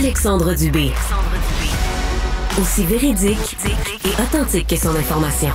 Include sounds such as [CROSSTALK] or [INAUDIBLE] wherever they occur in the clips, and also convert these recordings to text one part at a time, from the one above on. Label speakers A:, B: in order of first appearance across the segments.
A: Alexandre Dubé. Aussi véridique et authentique que son information.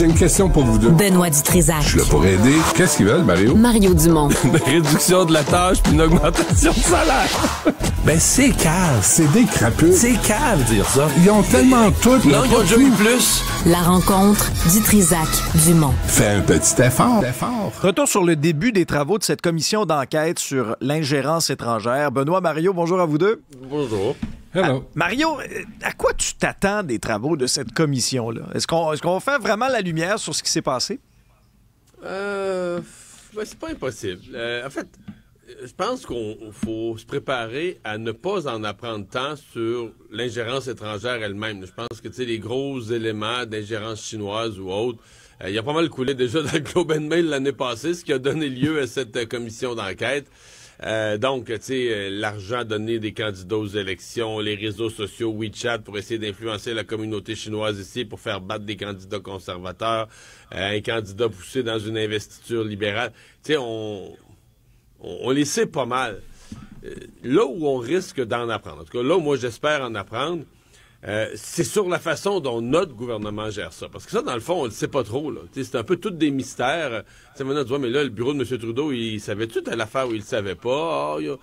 B: J'ai une question pour vous deux.
A: Benoît Dutrisac. Je suis là
B: pour aider. Qu'est-ce qu'ils veulent,
A: Mario? Mario Dumont. [LAUGHS] une réduction de la tâche puis une augmentation de salaire.
B: ben, c'est cave. C'est des crapules. C'est de dire ça. Ils ont tellement tout. Non,
A: ils plus.
B: La rencontre Dutrisac-Dumont. Fais un petit effort. effort.
C: Retour sur le début des travaux de cette commission d'enquête sur l'ingérence étrangère. Benoît, Mario, bonjour à vous deux. Bonjour. Ah, Mario, euh, à quoi tu t'attends des travaux de cette commission-là? Est-ce qu'on est qu'on va faire vraiment la lumière sur ce qui s'est passé?
A: Euh, c'est pas impossible. Euh, en fait, je pense qu'on faut se préparer à ne pas en apprendre tant sur l'ingérence étrangère elle-même. Je pense que les gros éléments d'ingérence chinoise ou autre, il y a pas mal coulé déjà [LAUGHS] dans le Globe and Mail l'année passée, ce qui a donné lieu à cette commission d'enquête. Euh, donc, tu sais, euh, l'argent donné des candidats aux élections, les réseaux sociaux, WeChat, pour essayer d'influencer la communauté chinoise ici, pour faire battre des candidats conservateurs, euh, un candidat poussé dans une investiture libérale. Tu sais, on, on, les sait pas mal. Là où on risque d'en apprendre, en tout cas, là où moi j'espère en apprendre, euh, c'est sur la façon dont notre gouvernement gère ça. Parce que ça, dans le fond, on ne sait pas trop. C'est un peu tout des mystères. C'est maintenant vois, mais là, le bureau de M. Trudeau, il, savait tout à l'affaire où il ne savait pas. Ah,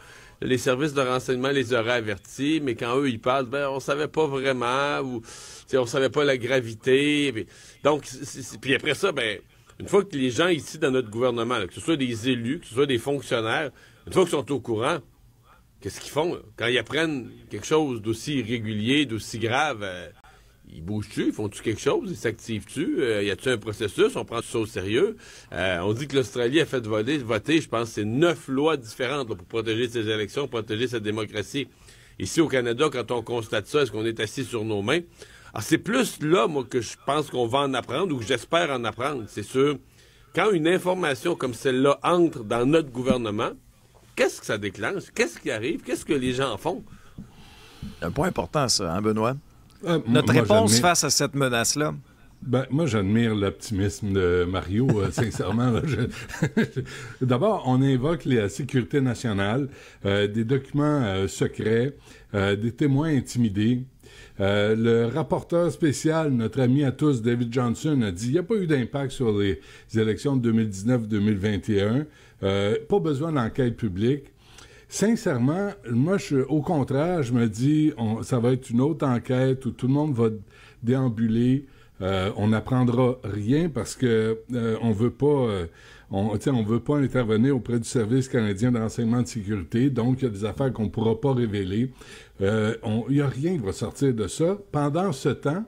A: les services de renseignement les auraient avertis, mais quand eux, ils parlent, on ben, on savait pas vraiment ou on savait pas la gravité. donc, puis après ça, ben, une fois que les gens ici dans notre gouvernement, que ce soit des élus, que ce soit des fonctionnaires, une fois qu'ils sont au courant, Qu'est-ce qu'ils font? Quand ils apprennent quelque chose d'aussi irrégulier, d'aussi grave, euh, ils bougent-tu? Ils font-tu quelque chose? Ils s'activent-tu? Euh, y a-tu un processus? On prend tout ça au sérieux? Euh, on dit que l'Australie a fait voter, je pense, c'est neuf lois différentes pour protéger ses élections, protéger sa démocratie. Ici, au Canada, quand on constate ça, est-ce qu'on est assis sur nos mains? Ah, c'est plus là, moi, que je pense qu'on va en apprendre ou que j'espère en apprendre, c'est sûr. Quand une information comme celle-là entre dans notre gouvernement, Qu'est-ce que ça déclenche? Qu'est-ce qui arrive? Qu'est-ce que les gens font?
B: Un point important, ça, hein, Benoît?
C: Euh, notre réponse
A: face à cette menace-là?
B: Ben, moi, j'admire l'optimisme de Mario, euh, [LAUGHS] sincèrement. [LAUGHS] D'abord, on invoque la sécurité nationale, euh, des documents secrets, des témoins intimidés. le rapporteur spécial, notre ami à tous, David Johnson, a dit il n'y a pas eu d'impact sur les élections de 2019-2021. Euh, pas besoin d'enquête publique. Sincèrement, moi, au contraire, je me dis, on, ça va être une autre enquête où tout le monde va déambuler. Euh, on n'apprendra rien parce que ne euh, on veut pas, on veut pas intervenir auprès du service canadien d'enseignement de sécurité. Donc, il y a des affaires qu'on ne pourra pas révéler. Il n'y a rien qui va sortir de ça. Pendant ce temps,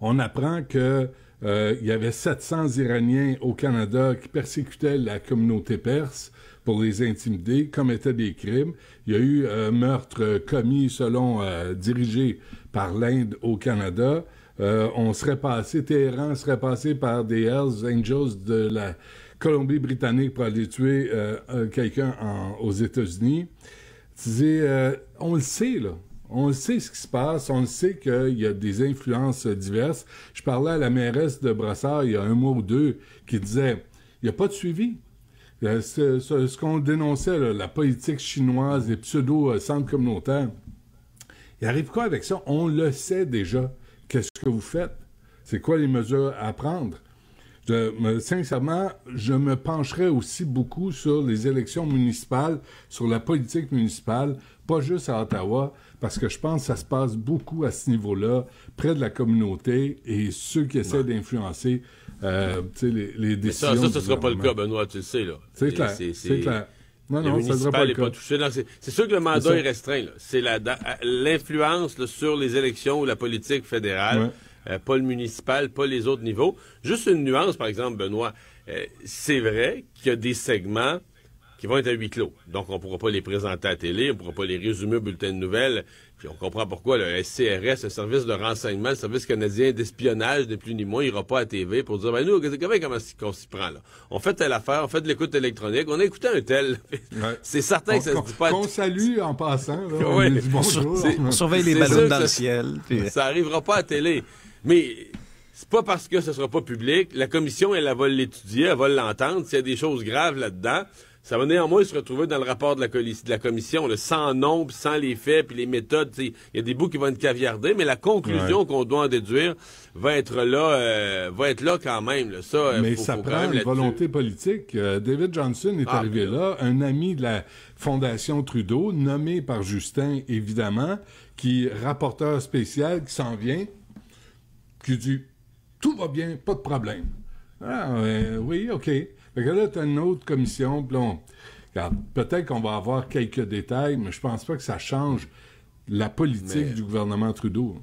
B: on apprend que euh, il y avait 700 Iraniens au Canada qui persécutaient la communauté perse pour les intimider, commettaient des crimes. Il y a eu un euh, meurtre euh, commis selon dirigé par l'Inde au Canada. on serait passé, Téhéran serait passé par des Hells Angels de la Colombie-Britannique pour aller tuer quelqu'un aux États-Unis. Tu on le sait, là. On sait ce qui se passe, on sait qu'il y a des influences diverses. Je parlais à la mairesse de Brassard il y a un mois ou deux qui disait il n'y a pas de suivi. Euh, ce, qu'on dénonçait, la politique chinoise, les pseudo-centres euh, communautaires, il arrive quoi avec ça? On le sait déjà. Qu'est-ce que vous faites? C'est quoi les mesures à prendre? sincèrement, je me pencherai aussi beaucoup sur les élections municipales, sur la politique municipale, pas juste à Ottawa, parce que je pense que ça se passe beaucoup à ce niveau-là, près de la communauté et ceux qui essaient d'influencer euh, les, décisions. ça, ça, ne sera pas le cas, Benoît, tu le sais. C'est clair. C'est clair. Non, non, le n'est pas,
A: C'est sûr que le mandat est, restreint. C'est l'influence sur les élections ou la politique fédérale. Euh, pas le municipal, pas les autres niveaux. Juste une nuance, par exemple, Benoît. Euh, c'est vrai qu'il y a des segments qui vont être à huis clos. Donc, on ne pourra pas les présenter à la télé, on ne pourra pas les résumer au bulletin de nouvelles. Puis on comprend pourquoi le SCRS, le service de renseignement, le service canadien d'espionnage, de plus ni moins, n'ira pas à la TV pour dire, ben nous, comment, on s'y prend, là? On fait telle affaire, on fait de l'écoute électronique, on a écouté un tel. [LAUGHS] C'est certain que ça se dit pas... Qu'on
B: salue en passant, là, on, dit bonjour, on, surveille les ballons dans le ciel.
A: Ça arrivera pas à télé. Mais c'est pas parce que ce sera pas public. La commission, elle, va l'étudier, elle va l'entendre. S'il y a des choses graves là-dedans, ça va néanmoins se retrouver dans le rapport de la, commission, le sans nombre, sans les faits, puis les méthodes. Il y a des bouts qui vont être caviardés, mais la conclusion qu'on doit en déduire va être là, euh, va être là quand même. Euh, mais ça prend une
B: volonté politique. Euh, David Johnson est ah, arrivé là, un ami de la Fondation Trudeau, nommé par Justin, évidemment, qui rapporteur spécial, qui s'en vient qui dit Tout va bien, pas de problème. Ah, oui, OK. Fait là, tu as une autre commission. peut-être qu'on va avoir quelques détails, mais je pense pas que ça change la politique du gouvernement Trudeau.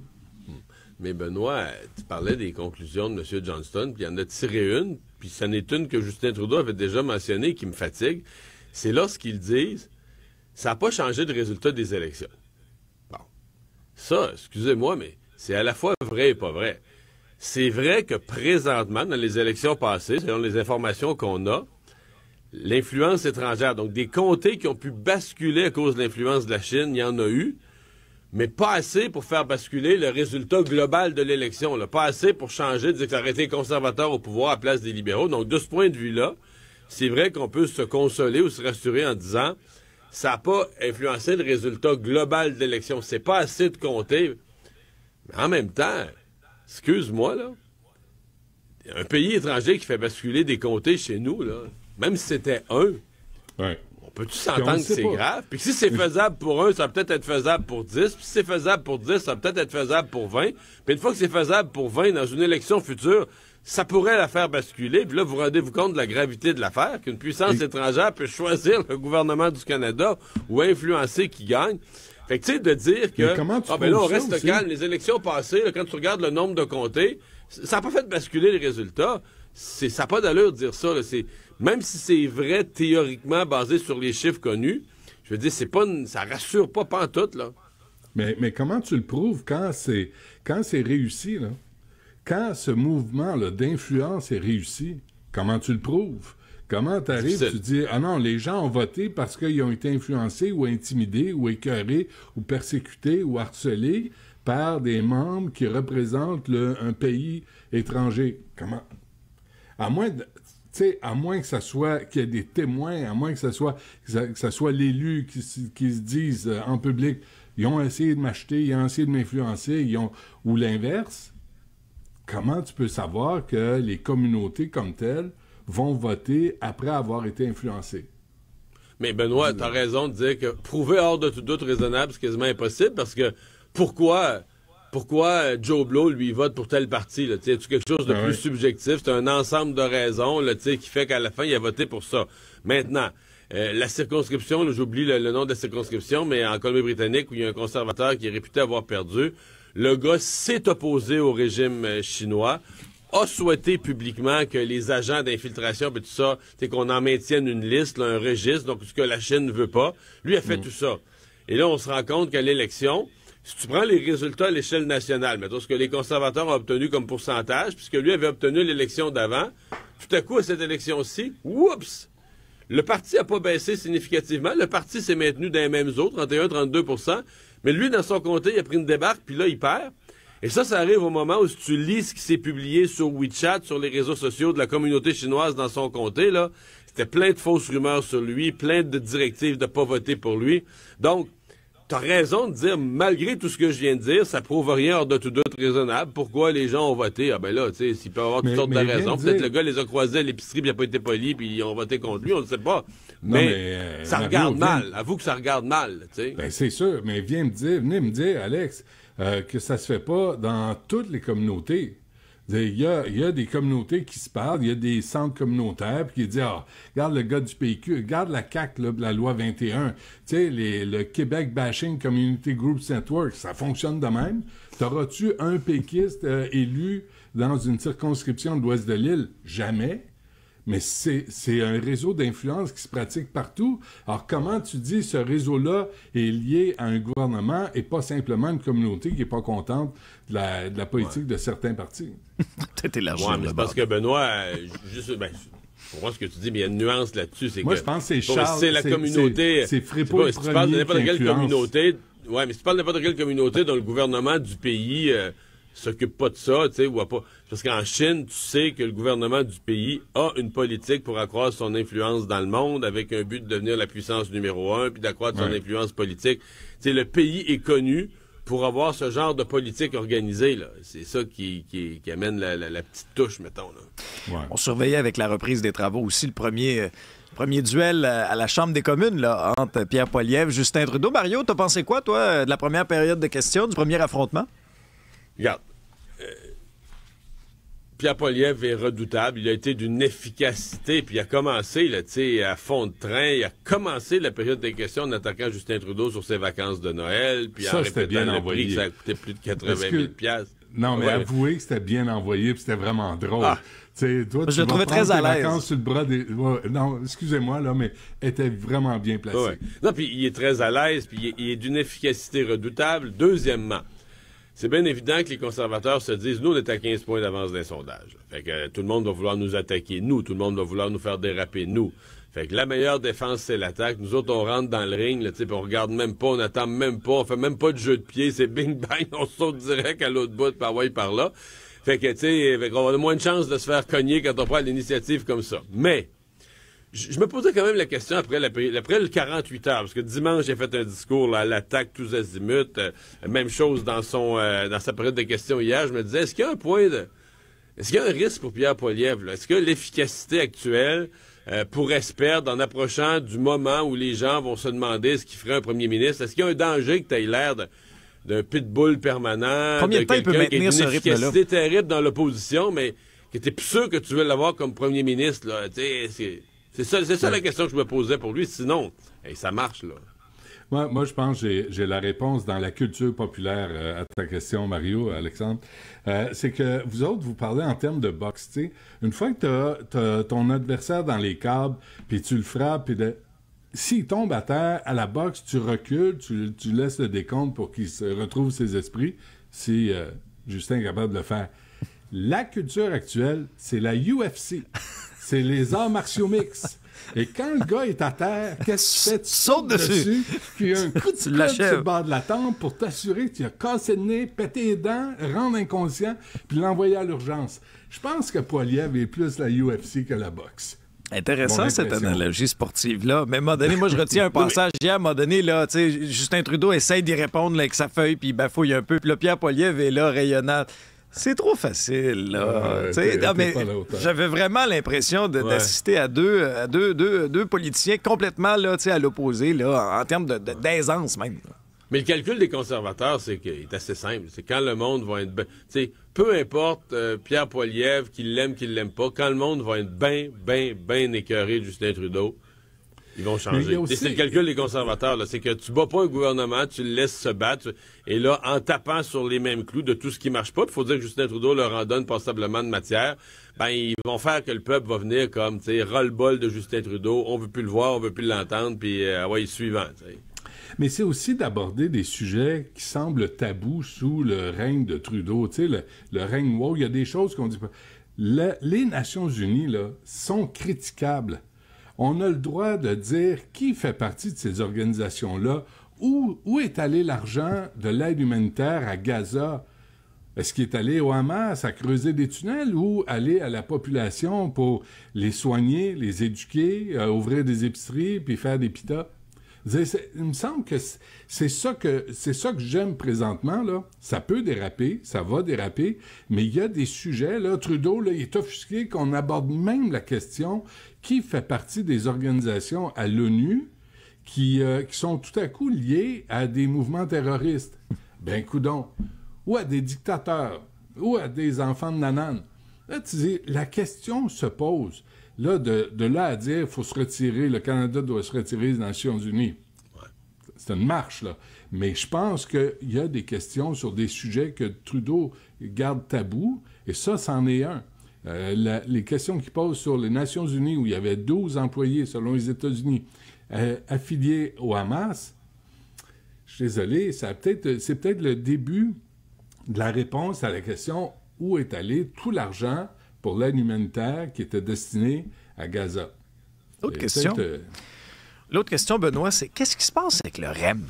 A: Mais Benoît, tu parlais des conclusions de M. Johnston, puis il en a tiré une, puis c'en n'est une que Justin Trudeau avait déjà mentionnée qui me fatigue. C'est lorsqu'ils disent ça n'a pas changé le résultat des élections. Bon. Ça, excusez-moi, mais c'est à la fois vrai et pas vrai. C'est vrai que présentement, dans les élections passées, selon les informations qu'on a, l'influence étrangère, donc des comtés qui ont pu basculer à cause de l'influence de la Chine, il y en a eu, mais pas assez pour faire basculer le résultat global de l'élection, pas assez pour changer, dire que ça conservateur au pouvoir à place des libéraux. Donc, de ce point de vue-là, c'est vrai qu'on peut se consoler ou se rassurer en disant ça n'a pas influencé le résultat global de l'élection. C'est pas assez de compter. Mais en même temps, excuse-moi, là, un pays étranger qui fait basculer des comtés chez nous, là, même si c'était un, on peut-tu s'entendre que c'est grave? Puis si c'est faisable pour un, ça peut-être être faisable pour dix. Puis si c'est faisable pour dix, ça peut-être être faisable pour vingt. Puis une fois que c'est faisable pour vingt dans une élection future, ça pourrait la faire basculer. Puis là, vous rendez-vous compte de la gravité de l'affaire, qu'une puissance étrangère peut choisir le gouvernement du Canada ou influencer qui gagne. Fait que tu sais, de dire que. Mais comment tu ah, ben là, on reste calme. Les élections passées, quand tu regardes le nombre de comtés, ça n'a pas fait basculer les résultats. ça n'a pas d'allure de dire ça. même si c'est vrai théoriquement basé sur les chiffres connus, je veux dire, c'est pas ça rassure pas pantoute, là.
B: Mais, mais comment tu le prouves quand c'est, quand c'est réussi, Quand ce mouvement d'influence est réussi, comment tu le prouves? Comment tu arrives, tu dis, ah non, les gens ont voté parce qu'ils ont été influencés ou intimidés ou écœurés ou persécutés ou harcelés par des membres qui représentent un pays étranger. Comment? À moins à moins que ça soit qu'il y ait des témoins, à moins que ça soit que ça, soit l'élu qui, qui, se dise euh, en public, ils ont essayé de m'acheter, ils ont essayé de m'influencer, ou l'inverse. Comment tu peux savoir que les communautés comme telles vont voter après avoir été influencés.
A: Mais Benoît, tu as raison de dire que prouver hors de tout doute raisonnable, c'est quasiment impossible parce que pourquoi pourquoi Joe Blow lui vote pour tel parti? C'est quelque chose de ben plus subjectif, c'est un ensemble de raisons là, qui fait qu'à la fin, il a voté pour ça. Maintenant, euh, la circonscription, j'oublie le, nom de la circonscription, mais en Colombie-Britannique, où il y a un conservateur qui est réputé avoir perdu, le gars s'est opposé au régime euh, chinois a souhaité publiquement que les agents d'infiltration, et tout ça, c'est qu'on en maintienne une liste, un registre, donc ce que la Chine ne veut pas. Lui a fait mm. tout ça. Et là, on se rend compte qu'à l'élection, si tu prends les résultats à l'échelle nationale, mettons ce que les conservateurs ont obtenu comme pourcentage, puisque lui avait obtenu l'élection d'avant, tout à coup, à cette élection-ci, oups! Le parti n'a pas baissé significativement. Le parti s'est maintenu dans les mêmes eaux, 31-32 Mais lui, dans son comté, il a pris une débarque, puis là, il perd. Et ça, ça arrive au moment où tu lis ce qui s'est publié sur WeChat, sur les réseaux sociaux de la communauté chinoise dans son comté, là, c'était plein de fausses rumeurs sur lui, plein de directives de pas voter pour lui. Donc, tu as raison de dire, malgré tout ce que je viens de dire, ça prouve rien hors de tout doute raisonnable. Pourquoi les gens ont voté? Ah ben là, tu sais, s'il peut avoir toutes sortes de raisons. Peut-être le gars les a croisés à l'épicerie, puis il n'a pas été poli, puis ils ont voté contre lui, on ne sait pas. mais, euh, ça regarde mal. Avoue que ça regarde mal, tu sais.
B: Ben c'est sûr, mais viens me dire, venez me dire, Alex, euh, que ça se fait pas dans toutes les communautés. Il y, a, des communautés qui se parlent, il y a des centres communautaires, qui disent Ah, regarde le gars du PQ, regarde la CAC, la loi 21. Tu sais, le Québec Bashing Community Groups Network, ça fonctionne de même. T'auras-tu un péquiste euh, élu dans une circonscription de l'ouest de l'île? Jamais mais c'est un réseau d'influence qui se pratique partout. Alors, comment tu dis ce réseau-là est lié à un gouvernement et pas simplement une communauté qui n'est pas contente de la, politique de certains partis?
A: T'étais [LAUGHS] la mais parce que Benoît, euh, juste, ben, je crois ce que tu dis, mais il y a une nuance là-dessus. Moi, je pense que c'est C'est la communauté. C'est pas, Si tu parles de n'importe quelle communauté, ouais, mais si tu parles de n'importe quelle communauté dans le gouvernement du pays. Euh, s'occupe pas de ça, tu sais, ou pas. Parce qu'en Chine, tu sais que le gouvernement du pays a une politique pour accroître son influence dans le monde avec un but de devenir la puissance numéro un, puis d'accroître son influence politique. Tu sais, le pays est connu pour avoir ce genre de politique organisée. Là. C'est ça qui, amène la, petite touche, mettons.
C: Là. On surveillait avec la reprise des travaux aussi le premier, euh, premier duel euh, à la Chambre des communes là, entre Pierre Poilievre Justin Trudeau. Mario, t'as pensé quoi, toi, euh, de la première période de questions, du premier affrontement?
A: Regarde. Euh, Pierre Poliev est redoutable. Il a été d'une efficacité, puis il a commencé à fond de train. Il a commencé la période des questions en attaquant Justin Trudeau sur ses vacances de Noël, puis ça, c'était bien envoyé. ça a plus de 80 000 Non, mais
B: avouez que c'était bien envoyé,
A: puis c'était vraiment drôle. Ah.
B: je le trouvais très à l'aise. sur le bras non, excusez-moi, là, mais était vraiment bien placé.
A: Non, puis il est très à l'aise, puis il est d'une efficacité redoutable. Deuxièmement, c'est bien évident que les conservateurs se disent, nous, on est à 15 points d'avance d'un sondage. Fait que euh, tout le monde va vouloir nous attaquer, nous. Tout le monde va vouloir nous faire déraper, nous. Fait que la meilleure défense, c'est l'attaque. Nous autres, on rentre dans le ring, là, on regarde même pas, on attend même pas, on fait même pas de jeu de pied, c'est bing [LAUGHS] bang, on saute direct à l'autre bout, par par là. Fait que, tu sais, on a moins de chances de se faire cogner quand on prend l'initiative comme ça. Mais, je me posais quand même la question après, le 48 heures, parce que dimanche, j'ai fait un discours à l'attaque tous azimuts. Euh, même chose dans son euh, dans sa période de questions hier. Je me disais, est-ce qu'il y a un point de... Est-ce qu'il y a un risque pour Pierre Poilievre? Est-ce que l'efficacité actuelle euh, pourrait se perdre en approchant du moment où les gens vont se demander ce qu'il ferait un premier ministre? Est-ce qu'il y a un danger que tu aies l'air d'un pitbull permanent, Combien de, qui une efficacité terrible dans l'opposition, mais qui était plus sûr que tu veux l'avoir comme premier ministre. Là. C'est ça, la question que je me posais pour lui. Sinon, ça marche, là.
B: Moi, je pense que j'ai la réponse dans la culture populaire euh, à ta question, Mario, Alexandre. Euh, c'est que vous autres, vous parlez en termes de boxe. Une fois que tu as, ton adversaire dans les câbles, puis tu le frappes, puis s'il tombe à terre, à la boxe, tu recules, tu, tu laisses le décompte pour qu'il se retrouve ses esprits, si euh, Justin est capable de le faire. La culture actuelle, c'est la UFC. C'est les arts martiaux mix. Et quand le gars est à terre, qu'est-ce que tu fais? Tu sautes dessus. Puis un coup de coude sur le bord de la tempe pour t'assurer que tu as cassé le nez, pété les dents, rendre inconscient, puis l'envoyer à l'urgence. Je pense que Poiliev est plus la UFC que la boxe.
C: Intéressant cette analogie sportive-là. Mais à donné, moi, je retiens un [LAUGHS] passage hier. À un moment donné, Justin Trudeau essaye d'y répondre avec sa feuille, puis il bafouille un peu. Puis là, Pierre Poiliev est là, rayonnant. C'est trop facile,
B: là. Ah,
C: j'avais vraiment l'impression d'assister à, deux, à deux, deux, politiciens complètement là, à l'opposé, là, en termes d'aisance même.
A: Mais le calcul des conservateurs, c'est est assez simple. C'est quand le monde va être... Ben, peu importe euh, Pierre Poilievre, qu'il l'aime, qu'il l'aime pas, quand le monde va être bien, bien, bien écœuré de Justin Trudeau, ils vont changer. Aussi... C'est le calcul des conservateurs. C'est que tu bats pas un gouvernement, tu le laisses se battre. Et là, en tapant sur les mêmes clous de tout ce qui marche pas, il faut dire que Justin Trudeau leur en donne passablement de matière. Ben, ils vont faire que le peuple va venir comme, tu sais, roll bol de Justin Trudeau. On veut plus le voir, on veut plus l'entendre, puis ah ouais, suivant,
B: Mais c'est aussi d'aborder des sujets qui semblent tabous sous le règne de Trudeau. Tu sais, le, règne wow, il y a des choses qu'on dit pas. les Nations Unies là, sont critiquables on a le droit de dire qui fait partie de ces organisations-là, où, où est allé l'argent de l'aide humanitaire à Gaza. Est-ce qu'il est allé au Hamas à creuser des tunnels ou aller à la population pour les soigner, les éduquer, euh, ouvrir des épiceries puis faire des pitas? Il me semble que c'est ça que c'est ça que j'aime présentement là. Ça peut déraper, ça va déraper, mais il y a des sujets là. Trudeau là, il est offusqué qu'on aborde même la question qui fait partie des organisations à l'ONU qui, euh, qui, sont tout à coup liées à des mouvements terroristes. Ben, coudon. Ou à des dictateurs. Ou à des enfants de nanane. Là, tu dis, la question se pose. Là, de, là à dire, il faut se retirer, le Canada doit se retirer des Nations Unies. C'est une marche, là. Mais je pense qu'il y a des questions sur des sujets que Trudeau garde tabou et ça, c'en est un. Euh, les questions qui posent sur les Nations Unies, où il y avait 12 employés, selon les États-Unis, euh, affiliés au Hamas, je suis désolé, ça peut-être, c'est peut-être le début de la réponse à la question où est allé tout l'argent pour l'aide humanitaire qui était destiné à Gaza. Autre question. Euh, L'autre question, Benoît, c'est qu'est-ce qui se passe avec le REM?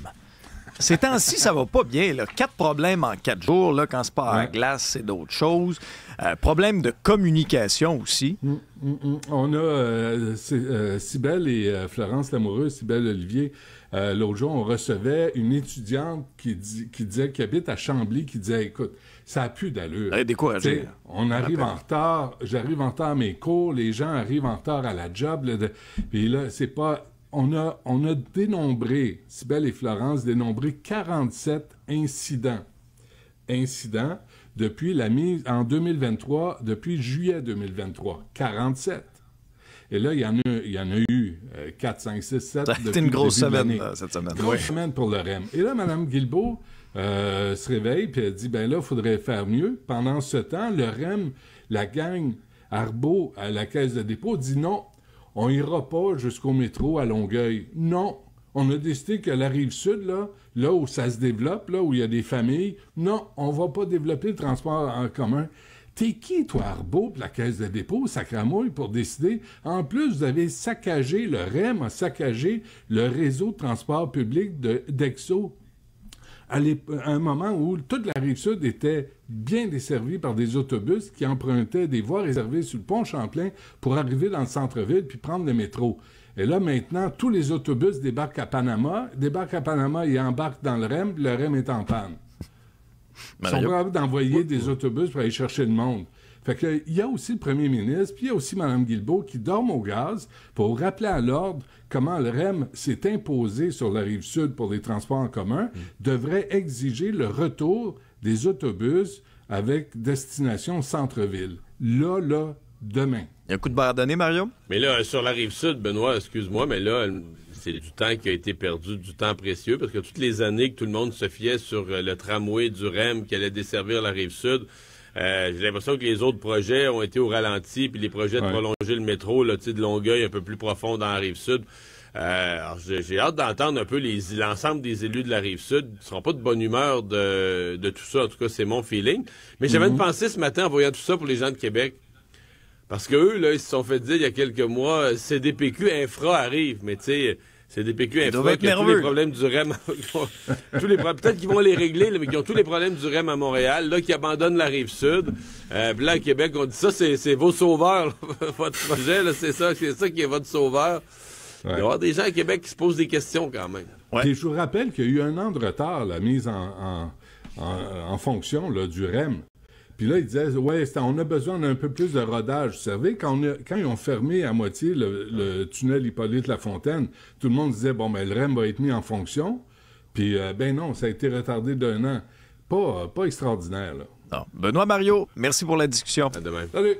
B: Ces temps-ci,
C: ça va pas bien. Là. Quatre problèmes en quatre jours. Là, quand c'est pas à glace, et d'autres choses. Euh, problème de communication aussi.
B: Mm, mm, mm. On a euh, euh et euh, Florence Lamoureux, Cybelle Olivier. L'autre jour, on recevait une étudiante qui, dit, qui disait habite à Chambly, qui disait Écoute, ça a plus d'allure. Hein. On arrive en retard, j'arrive en retard à mes cours, les gens arrivent en retard à la job. Là, là, c'est pas on a, on a dénombré, Sibel et Florence, dénombré 47 incidents. Incidents depuis la mise en 2023, depuis juillet 2023. 47. Et là, il y en a, il y en a eu 4, 5, 6, 7. C'était une grosse semaine cette semaine. Grosse semaine pour le REM. Et là, Mme Guilbeault euh, se réveille puis elle dit ben là, il faudrait faire mieux. Pendant ce temps, le REM, la gang Arbo à la caisse de dépôt dit non, on ira pas jusqu'au métro à Longueuil. Non. On a décidé que la rive sud, là, là où ça se développe, là où il y a des familles, non, on va pas développer le transport en commun. T'es qui, toi, Arbeau, la Caisse de dépôt, Sacramouille, pour décider? En plus, vous avez saccagé, le REM a saccagé le réseau de transport public d'Exo à, un moment où toute la rive sud était bien desservie par des autobus qui empruntaient des voies réservées sur le pont Champlain pour arriver dans le centre-ville puis prendre le métro. Et là, maintenant, tous les autobus débarquent à Panama, débarquent à Panama et embarquent dans le REM, le REM est en panne. Ben, Ils sont capables d'envoyer des autobus pour aller chercher le monde. Fait que, il y a aussi le premier ministre, puis il y a aussi Mme Guilbeault qui dorment au gaz pour rappeler à l'ordre comment le REM s'est imposé sur la rive sud pour les transports en commun, devrait exiger le retour des autobus avec destination centre-ville. Là, là, demain. Il y a un coup de barre donné, Mario?
A: Mais là, sur la rive sud, Benoît, excuse-moi, mais là, c'est du temps qui a été perdu, du temps précieux, parce que toutes les années que tout le monde se fiait sur euh, le tramway du REM qui allait desservir la rive sud, euh, j'ai l'impression que les autres projets ont été au ralenti, puis les projets de prolonger le métro, là, de Longueuil un peu plus profond dans la rive sud. Euh, j'ai hâte d'entendre un peu l'ensemble des élus de la rive sud. Ils seront pas de bonne humeur de, tout ça. En tout cas, c'est mon feeling. Mais j'avais une mhm. pensée ce matin en voyant tout ça pour les gens de Québec. Parce que eux, là, ils se sont fait dire il y a quelques mois, euh, CDPQ infra arrive, mais tu sais, c'est des PQ qui ont tous les problèmes du REM. [LAUGHS] peut-être qu'ils vont les régler, mais qui ont tous les problèmes du REM à Montréal, là, qui abandonnent la rive sud. Euh, là, à Québec, on dit ça, c'est vos sauveurs, [LAUGHS] votre projet, c'est ça, c'est ça qui est votre sauveur. Il va y avoir des gens à Québec qui se posent des questions quand même.
B: je vous rappelle qu'il y a eu un an de retard la mise en, fonction du REM. Puis là, ils disaient, ouais, on a besoin d'un peu plus de rodage. Vous savez, quand, ils ont fermé à moitié le, tunnel Hippolyte-Lafontaine, tout le monde disait, bon, ben, le REM va être mis en fonction. Puis, euh, ben non, ça a été retardé d'un an. Pas, pas extraordinaire, là. Benoît Mario, merci pour la discussion.
C: À demain. Salut.